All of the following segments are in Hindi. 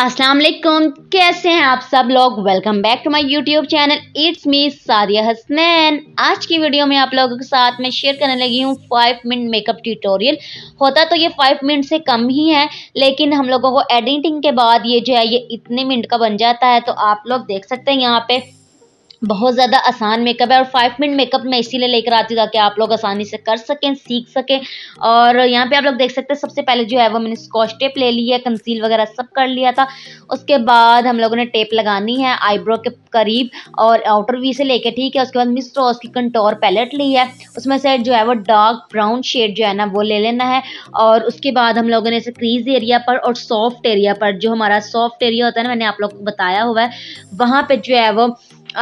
अस्सलाम वालेकुम कैसे हैं आप सब लोग welcome back to my YouTube channel it's me Sadia Hasnain आज की वीडियो में आप लोगों के साथ मैं शेयर करने लगी हूँ फाइव मिनट मेकअप ट्यूटोरियल होता तो ये फाइव मिनट से कम ही है लेकिन हम लोगों को एडिटिंग के बाद ये जो है ये इतने मिनट का बन जाता है तो आप लोग देख सकते हैं यहाँ पे बहुत ज़्यादा आसान मेकअप है और फाइव मिनट मेकअप मैं इसीलिए लेकर आती हूँ ताकि आप लोग आसानी से कर सकें सीख सकें और यहाँ पे आप लोग देख सकते हैं सबसे पहले जो है वो मैंने स्कॉच टेप ले ली है कंसील वगैरह सब कर लिया था उसके बाद हम लोगों ने टेप लगानी है आईब्रो के करीब और आउटर वी से लेके ठीक है उसके बाद मिस रॉस की कंटोर पैलेट ली है उसमें से जो है वो डार्क ब्राउन शेड जो है ना वो ले लेना है और उसके बाद हम लोगों ने इसे क्रीज एरिया पर और सॉफ्ट एरिया पर जो हमारा सॉफ्ट एरिया होता है ना मैंने आप लोग को बताया हुआ है वहाँ पर जो है वो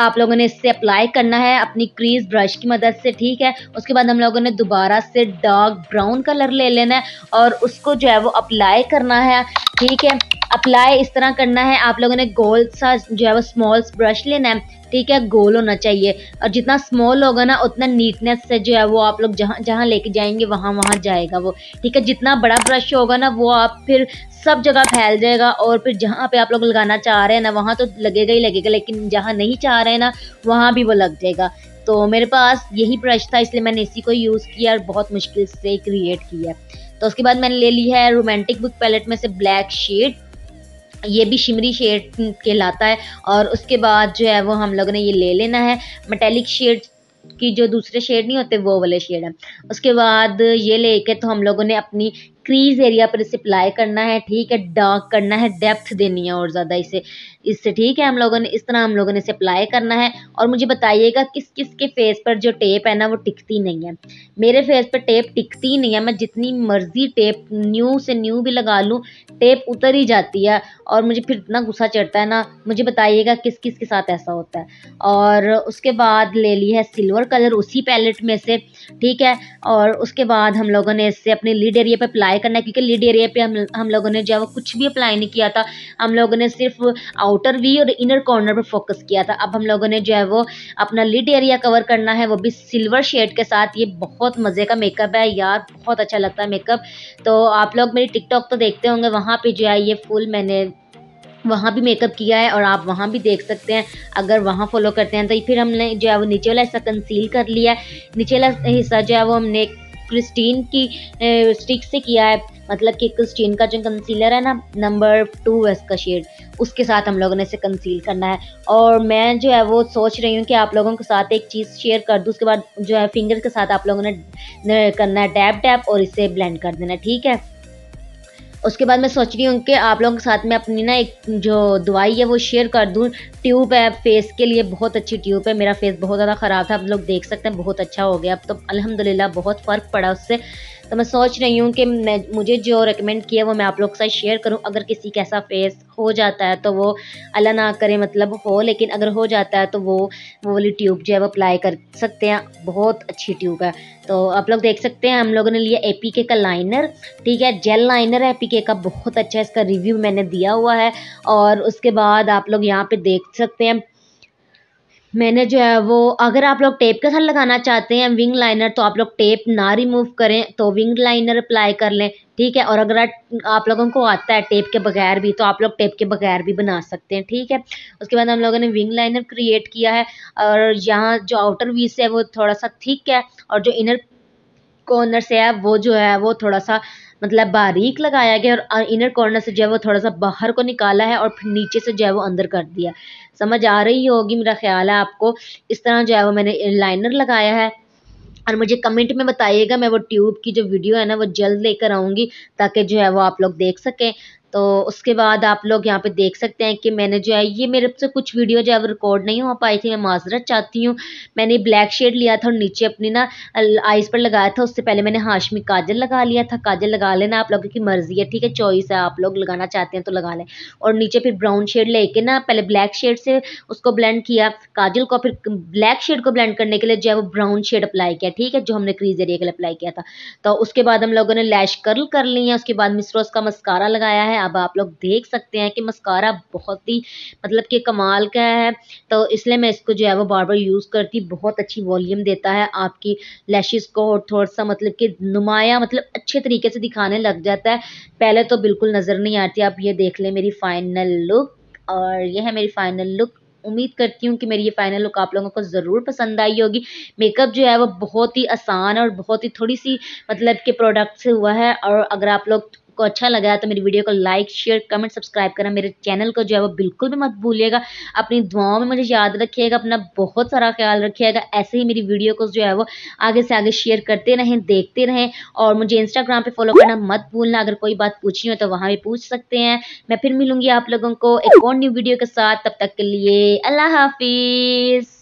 आप लोगों ने इससे अप्लाई करना है अपनी क्रीज ब्रश की मदद से ठीक है उसके बाद हम लोगों ने दोबारा से डार्क ब्राउन कलर ले लेना है और उसको जो है वो अप्लाई करना है ठीक है अप्लाई इस तरह करना है आप लोगों ने गोल सा जो है वो स्मॉल ब्रश लेना है ठीक है गोल होना चाहिए और जितना स्मॉल होगा ना उतना नीटनेस से जो है वो आप लोग जहाँ जहाँ लेके जाएंगे वहाँ वहाँ जाएगा वो ठीक है जितना बड़ा ब्रश होगा ना वो आप फिर सब जगह फैल जाएगा और फिर जहाँ पे आप लोग लगाना चाह रहे हैं ना वहाँ तो लगेगा ही लगेगा लेकिन जहाँ नहीं चाह रहे हैं ना वहाँ भी वो लग जाएगा तो मेरे पास यही ब्रश था इसलिए मैंने इसी को यूज़ किया और बहुत मुश्किल से क्रिएट किया तो उसके बाद मैंने ले ली है रोमांटिक बुक पैलेट में से ब्लैक शेड ये भी शिमरी शेड कहलाता है और उसके बाद जो है वो हम लोगों ने ये ले लेना है मेटेलिक शेड की जो दूसरे शेड नहीं होते वो वाले शेड है उसके बाद ये लेके तो हम लोगों ने अपनी क्रीज एरिया पर इसे अप्लाई करना है ठीक है डार्क करना है डेप्थ देनी है और ज़्यादा इसे इससे ठीक है हम लोगों ने इस तरह हम लोगों ने इसे अप्लाई करना है और मुझे बताइएगा किस किस के फेस पर जो टेप है ना वो टिकती नहीं है मेरे फेस पर टेप टिकती नहीं है मैं जितनी मर्जी टेप न्यू से न्यू भी लगा लूँ टेप उतर ही जाती है और मुझे फिर इतना गुस्सा चढ़ता है ना मुझे बताइएगा किस किस के साथ ऐसा होता है और उसके बाद ले ली है सिल्वर कलर उसी पैलेट में से ठीक है और उसके बाद हम लोगों ने इससे अपने लीड एरिया पर अप्लाई अप्लाई करना है क्योंकि लिड एरिया पे हम हम लोगों ने जो है वो कुछ भी अप्लाई नहीं किया था हम लोगों ने सिर्फ आउटर वी और इनर कॉर्नर पर फोकस किया था अब हम लोगों ने जो है वो अपना लिड एरिया कवर करना है वो भी सिल्वर शेड के साथ ये बहुत मज़े का मेकअप है यार बहुत अच्छा लगता है मेकअप तो आप लोग मेरी टिकटॉक तो देखते होंगे वहाँ पर जो है ये फुल मैंने वहाँ भी मेकअप किया है और आप वहाँ भी देख सकते हैं अगर वहाँ फॉलो करते हैं तो फिर हमने जो है वो नीचे वाला हिस्सा कंसील कर लिया है नीचे वाला हिस्सा जो है वो हमने क्रिस्टीन की स्टिक से किया है मतलब कि क्रिस्टीन का जो कंसीलर है ना नंबर टू है इसका शेड उसके साथ हम लोगों ने इसे कंसील करना है और मैं जो है वो सोच रही हूँ कि आप लोगों के साथ एक चीज़ शेयर कर दूँ उसके बाद जो है फिंगर के साथ आप लोगों ने करना है डैप डैप और इसे ब्लेंड कर देना ठीक है उसके बाद मैं सोच रही हूँ कि आप लोगों के साथ में अपनी ना एक जो दवाई है वो शेयर कर दूँ ट्यूब है फेस के लिए बहुत अच्छी ट्यूब है मेरा फेस बहुत ज़्यादा ख़राब था आप लोग देख सकते हैं बहुत अच्छा हो गया अब तो अलहमदिल्ला बहुत फ़र्क पड़ा उससे तो मैं सोच रही हूँ कि मैं मुझे जो रिकमेंड किया वो मैं आप लोग के साथ शेयर करूँ अगर किसी का ऐसा फेस हो जाता है तो वो अल्लाह ना करे मतलब हो लेकिन अगर हो जाता है तो वो वो वाली ट्यूब जो है वो अप्लाई कर सकते हैं बहुत अच्छी ट्यूब है तो आप लोग देख सकते हैं हम लोगों ने लिया ए का लाइनर ठीक है जेल लाइनर है ए का बहुत अच्छा इसका रिव्यू मैंने दिया हुआ है और उसके बाद आप लोग यहाँ पर देख सकते हैं मैंने जो है वो अगर आप लोग टेप के साथ लगाना चाहते हैं विंग लाइनर तो आप लोग टेप ना रिमूव करें तो विंग लाइनर अप्लाई कर लें ठीक है और अगर आप लोगों को आता है टेप के बगैर भी तो आप लोग टेप के बगैर भी बना सकते हैं ठीक है उसके बाद हम लोगों ने विंग लाइनर क्रिएट किया है और यहाँ जो आउटर वीस है वो थोड़ा सा थिक है और जो इनर कॉर्नर से है वो जो है वो थोड़ा सा मतलब बारीक लगाया गया और इनर कॉर्नर से जो है वो थोड़ा सा बाहर को निकाला है और फिर नीचे से जो है वो अंदर कर दिया समझ आ रही होगी मेरा ख्याल है आपको इस तरह जो है वो मैंने लाइनर लगाया है और मुझे कमेंट में बताइएगा मैं वो ट्यूब की जो वीडियो है ना वो जल्द लेकर आऊँगी ताकि जो है वो आप लोग देख सकें तो उसके बाद आप लोग यहाँ पे देख सकते हैं कि मैंने जो है ये मेरे से कुछ वीडियो जो है वो रिकॉर्ड नहीं हो पाई थी मैं माजरत चाहती हूँ मैंने ब्लैक शेड लिया था और नीचे अपनी ना आइज़ पर लगाया था उससे पहले मैंने हाशमी काजल लगा लिया था काजल लगा लेना आप लोगों की मर्ज़ी है ठीक है चॉइस है आप लोग लगाना चाहते हैं तो लगा लें और नीचे फिर ब्राउन शेड लेके ना पहले ब्लैक शेड से उसको ब्लेंड किया काजल को फिर ब्लैक शेड को ब्लेंड करने के लिए जो है वो ब्राउन शेड अप्लाई किया ठीक है जो हमने क्रीज एरिया के लिए अप्लाई किया था तो उसके बाद हम लोगों ने लैश कर्ल कर ली है उसके बाद मिसरोस का मस्कारा लगाया है अब आप लोग देख सकते हैं कि मस्कारा बहुत ही मतलब कि कमाल का है तो इसलिए मैं इसको जो है वो बार बार यूज़ करती बहुत अच्छी वॉल्यूम देता है आपकी लैशेस को और थोड़ा सा मतलब कि नुमाया मतलब अच्छे तरीके से दिखाने लग जाता है पहले तो बिल्कुल नज़र नहीं आती आप ये देख लें मेरी फ़ाइनल लुक और यह है मेरी फ़ाइनल लुक उम्मीद करती हूँ कि मेरी ये फाइनल लुक आप लोगों को ज़रूर पसंद आई होगी मेकअप जो है वो बहुत ही आसान और बहुत ही थोड़ी सी मतलब के प्रोडक्ट से हुआ है और अगर आप लोग आपको अच्छा लगा है तो मेरी वीडियो को लाइक शेयर कमेंट सब्सक्राइब करना मेरे चैनल को जो है वो बिल्कुल भी मत भूलिएगा अपनी दुआओं में मुझे याद रखिएगा अपना बहुत सारा ख्याल रखिएगा ऐसे ही मेरी वीडियो को जो है वो आगे से आगे शेयर करते रहें देखते रहें और मुझे इंस्टाग्राम पर फॉलो करना मत भूलना अगर कोई बात पूछनी हो तो वहाँ भी पूछ सकते हैं मैं फिर मिलूंगी आप लोगों को एक और न्यू वीडियो के साथ तब तक के लिए अल्लाह हाफिज़